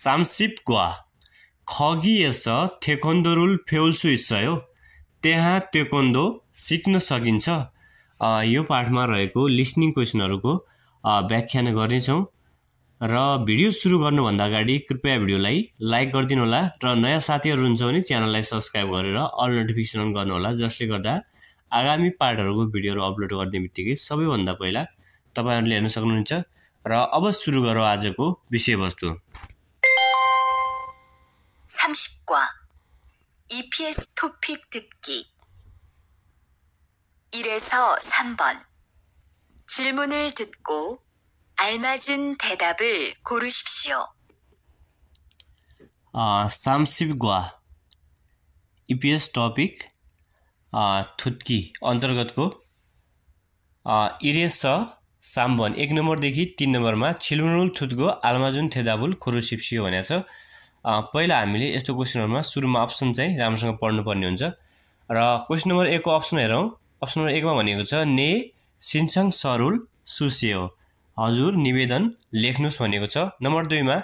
सामसिपक्वा खगिएस 태권도를 फेउल्सु इसयो त्यहाँ तेकोन्दो सिक्न सकिन्छ यो पाठमा रहेको लिसनिङ क्वेसनहरूको व्याख्यान गर्नेछौँ र भिडियो सुरु गर्नुभन्दा अगाडि कृपया भिडियोलाई लाइक गरिदिनुहोला र नयाँ साथीहरू हुन्छ भने च्यानललाई सब्सक्राइब गरेर अल नोटिफिकेसन अन गर्नुहोला जसले गर्दा आगामी पार्टहरूको भिडियोहरू अपलोड गर्ने बित्तिकै सबैभन्दा पहिला तपाईँहरूले हेर्न सक्नुहुन्छ र अब सुरु गरौँ आजको विषयवस्तु 30과 EPS 토픽 듣기 1에서 3번 질문을 듣고 알맞은 대답을 고르십시오. 아, 30과 EPS 토픽 아, 듣기 어 न ् त 아, 1에서 3번 1넘버 द 기 ख ि 3넘버 म 질문을 듣고 알맞은 대답을 고르십시오. 그래서 पहिला हामीले यस्तो क्वेसनहरूमा सुरुमा अप्सन चाहिँ राम्रोसँग पढ्नुपर्ने हुन्छ र क्वेसन नम्बर एकको अप्सन हेरौँ अप्सन नम्बर एकमा भनेको छ ने सिन्साङ सरुल सुसे हजुर निवेदन लेख्नुहोस् भनेको छ नम्बर दुईमा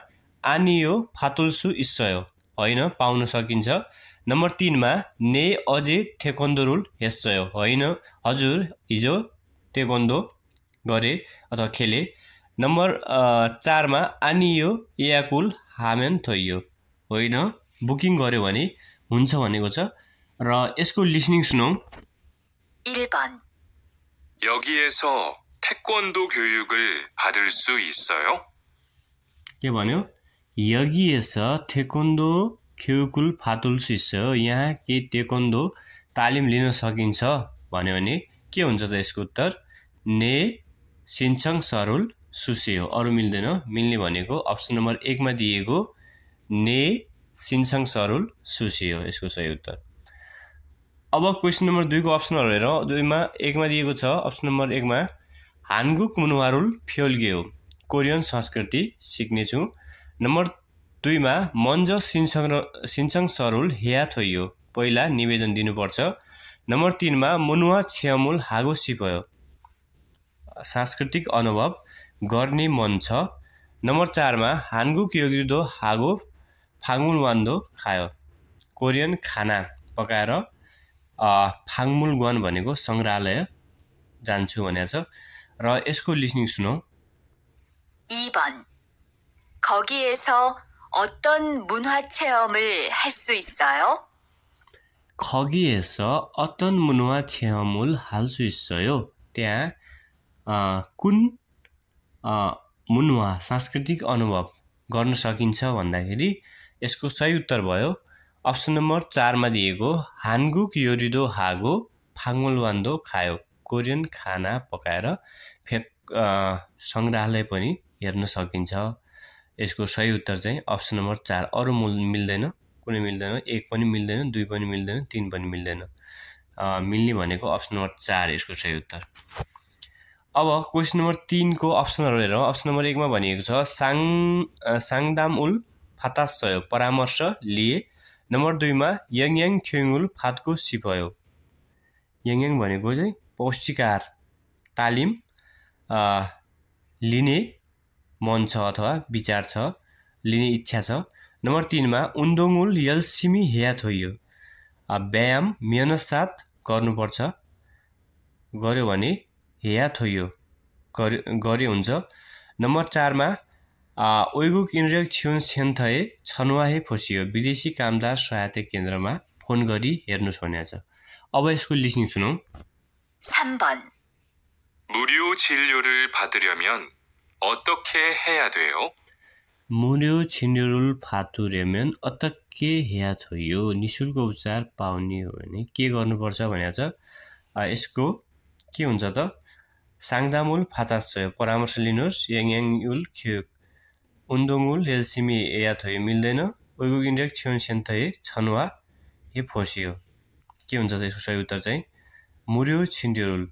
आनियो फातुलसु इस्सयो होइन पाउन सकिन्छ नम्बर तिनमा ने अजे थेकोन्दोरुल हेस्सयो होइन हजुर हिजो टेकोन्दो गरे अथवा खेले नम्बर चारमा आनियो याकुल 하면 돼요 होइन बुकिङ गर्यो भने हुन्छ भनेको छ र यसको लिसनिङ सुनौँ 1번 여기에서 태권도 교육을 받을 수 있어요? के भन्यो यगिएस टेकोन्डो खेलकुल फातुल सुइस यहाँ के टेकोन्डो तालिम लिन सकिन्छ भन्यो भने के हुन्छ त यसको उत्तर ने सिन्छङ सरुल सुसे हो अरू मिल्दैन मिल्ने भनेको अप्सन नम्बर एकमा दिएको ने सिनसङ सरुल सुसे हो यसको सही उत्तर अब क्वेसन नम्बर दुईको अप्सनहरू हेर दुईमा एकमा दिएको छ अप्सन नम्बर एकमा हानगुक मुनुवारुल फ्योल्गे हो कोरियन संस्कृति सिक्नेछु नम्बर दुईमा मन्ज सिन्सङ र सिन्सङ सरुल हेया थोइयो पहिला निवेदन दिनुपर्छ नम्बर तिनमा मुनुवा छ्यामुल हागो सिपयो सांस्कृतिक अनुभव गर्ने मन छ नम्बर चारमा हाङ्गु क्योग्युदो हागो फाङ्मुल वान्दो खायो कोरियन खाना पकाएर फाङ्मुल गन भनेको सङ्ग्रहालय जान्छु भनेको छ र यसको लिसनिङ सुनौ 2번 거기에서 어떤 문화 체험을 할 있어요? 거기에서 어떤 문화 체험을 할 수 있어요? त्यहाँ कुन मुन्वा सांस्कृतिक अनुभव गर्न सकिन्छ भन्दाखेरि यसको सही उत्तर भयो अप्सन नम्बर चारमा दिएको हानगुक योरिदो हागो वान्दो खायो कोरियन खाना पकाएर फेक सङ्ग्रहालय पनि हेर्न सकिन्छ यसको सही उत्तर चाहिँ अप्सन नम्बर चार अरू मूल मिल्दैन कुनै मिल्दैन एक पनि मिल्दैन दुई पनि मिल्दैन तिन पनि मिल्दैन मिल्ने भनेको अप्सन नम्बर चार यसको सही उत्तर अब क्वेसन नम्बर तिनको अप्सनहरू हेरौँ अप्सन नम्बर एकमा भनिएको छ साङ साङदाम उल फातासयो परामर्श लिए नम्बर दुईमा याङयाङ उल फातको सिपयो यङयाङ भनेको चाहिँ पौष्टिकार तालिम लिने मन छ अथवा विचार छ लिने इच्छा छ नम्बर तिनमा उल यलसिमी हेया थोइयो व्यायाम मेहनत साथ गर्नुपर्छ गऱ्यो भने हेया थोयो गरे हुन्छ नम्बर चारमा ओइगु केन्द्र छिउन सेन्थे छनुवाहे फोसियो विदेशी कामदार सहायता केन्द्रमा फोन गरी हेर्नुहोस् भनेको छ अब यसको लिस्निङ सुनौ 3번 무료 진료를 받으려면 어떻게 해야 돼요? 무료 진료를 받으려면 어떻게 해야 निशुल्क उपचार पाउने हो भने के गर्नुपर्छ भनेको छ यसको के हुन्छ त साङदामुल फातासो परामर्श लिनुहोस् याङयाङयुल खियुक उन्दोङुल हेल्सिमी एयाथोय मिल्दैन उइगुक इन्डेक्स छियोन सेन्थय छनवा हे फोसियो के हुन्छ त यसको सही उत्तर चाहिँ मुर्यो छिन्डेरुल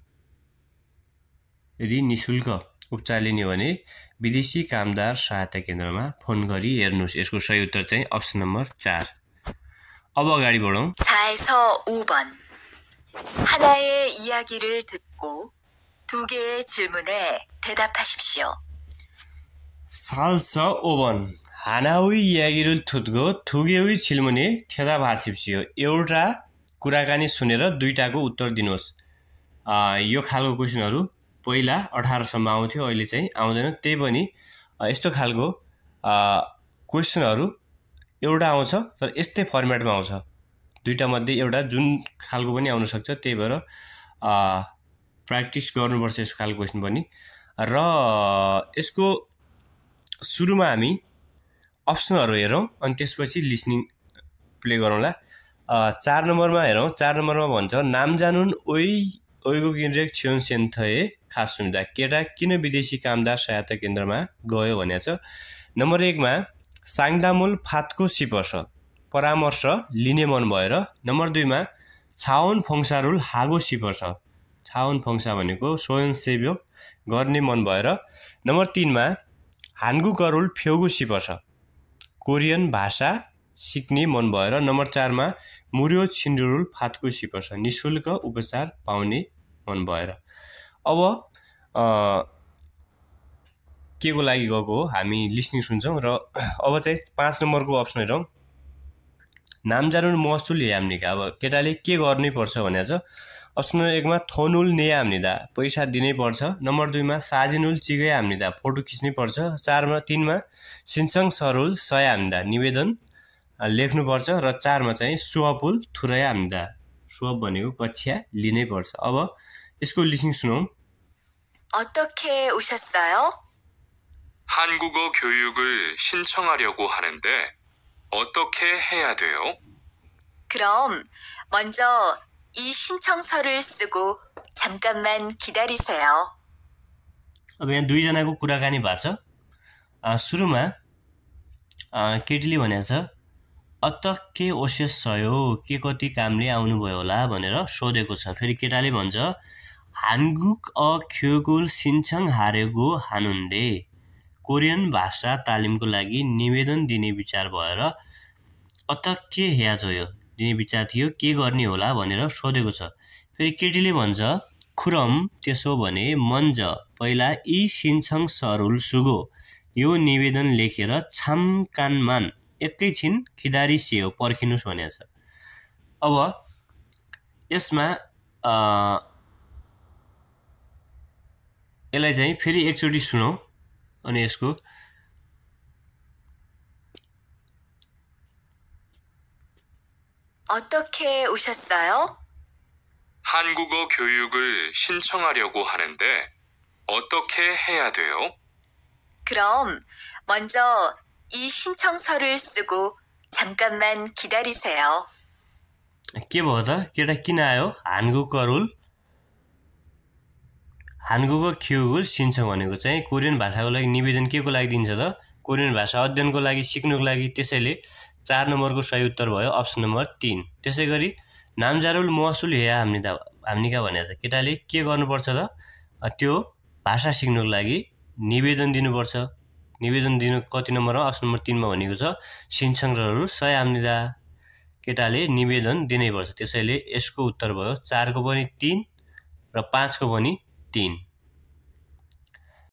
यदि नि शुल्क उपचार लिने हो भने विदेशी कामदार सहायता केन्द्रमा फोन गरी हेर्नुहोस् यसको सही उत्तर चाहिँ अप्सन नम्बर चार अब अगाडि बढौँ 두 개의 질문에 대답하십시오. 살서 5번. 하나의 이야기를 두고 두 개의 질문에 대답하십시오. एउटा कुराकानी सुनेर दुईवटाको उत्तर दिनुहोस् यो खालको क्वेसनहरू पहिला अठारसम्म आउँथ्यो अहिले चाहिँ आउँदैन त्यही पनि यस्तो खालको क्वेसनहरू एउटा आउँछ तर यस्तै फर्मेटमा आउँछ दुईवटा मध्ये एउटा जुन खालको पनि आउनसक्छ त्यही भएर प्र्याक्टिस गर्नुपर्छ यसको खालको क्वेसन पनि र यसको सुरुमा हामी अप्सनहरू हेरौँ अनि त्यसपछि लिसनिङ प्ले गरौँला चार नम्बरमा हेरौँ चार नम्बरमा भन्छ नाम जानुन ओइ ओइगो किनरेक छियोन सेन्थए खास सुविधा केटा किन विदेशी कामदार सहायता केन्द्रमा गयो भने छ नम्बर एकमा साङदामुल फातको सिपर्स परामर्श लिने मन भएर नम्बर दुईमा छाउन फङ्सारुल हागो सिपर्स छावन फङ्सा भनेको स्वयंसेवक गर्ने मन भएर नम्बर तिनमा हान्गु करुल फ्यौगु सिपर्छ कोरियन भाषा सिक्ने मन भएर नम्बर चारमा मुर्यो छिन्डुरुल फातकु सिपर्छ नि शुल्क उपचार पाउने मन भएर अब के को लागि गएको हो हामी लिस्निङ सुन्छौँ र अब चाहिँ पाँच नम्बरको अप्सन हेरौँ नामजारुन महसुल याम्निका अब केटाले के गर्नै पर्छ भनेर अप्सन नम्बर एकमा थोनुल नेया हामीदा पैसा दिनै पर्छ नम्बर दुईमा साजिनुल चिगै हामीदा फोटो खिच्नै पर्छ चारमा तिनमा सिन्सङ सरुल सय हामीदा निवेदन लेख्नुपर्छ र चारमा चाहिँ सुहपुल थुरै हामीदा सुअप भनेको कक्षा लिनै पर्छ अब यसको लिसिङ सुनौँ 어떻게 교육을 신청하려고 하는데 어떻게 해야 돼요? 그럼 먼저 이 신청서를 쓰고 잠깐만 기다리세요. अब यहाँ दुईजनाको कुराकानी भएको छ सुरुमा केटीले भनेछ अत के ओसेस सयो के कति कामले आउनुभयो होला भनेर सोधेको छ फेरि केटाले भन्छ हानगुक अ ख्योगुल सिन्छङ हारेगो हानुन्दे कोरियन भाषा तालिमको लागि निवेदन दिने विचार भएर अत के ह्याज हो दिने विचार थियो के गर्ने होला भनेर सोधेको छ फेरि केटीले भन्छ खुरम त्यसो भने मन्ज पहिला यी सिन्छङ सरुल सुगो यो निवेदन लेखेर छाम कानमान एकैछिन खिदारी सियो पर्खिनुहोस् भनेको छ अब यसमा यसलाई चाहिँ फेरि एकचोटि सुनौँ अनि यसको 어떻게 오셨어요? 한국어 교육을 신청하려고 하는데 어떻게 해야 돼요? 그럼 먼저 이 신청서를 쓰고 잠깐만 기다리세요. के भयो त केटा किन आयो हानको करुल हानगुको ख्युगुल सिन्छौँ भनेको चाहिँ कोरियन भाषाको लागि निवेदन के को लागि दिन्छ त कोरियन भाषा अध्ययनको लागि सिक्नुको लागि त्यसैले चार नम्बरको सही उत्तर भयो अप्सन नम्बर तिन त्यसै गरी नामजारुल महसुल हेया हामी हाम्निका भनेको छ केटाले के गर्नुपर्छ त त्यो भाषा सिक्नुको लागि निवेदन दिनुपर्छ निवेदन दिनु कति नम्बरमा अप्सन नम्बर तिनमा भनेको छ सिनसङ्ग्रहहरू सय आम्निदा केटाले निवेदन दिनैपर्छ त्यसैले यसको उत्तर भयो चारको पनि तिन र पाँचको पनि तिन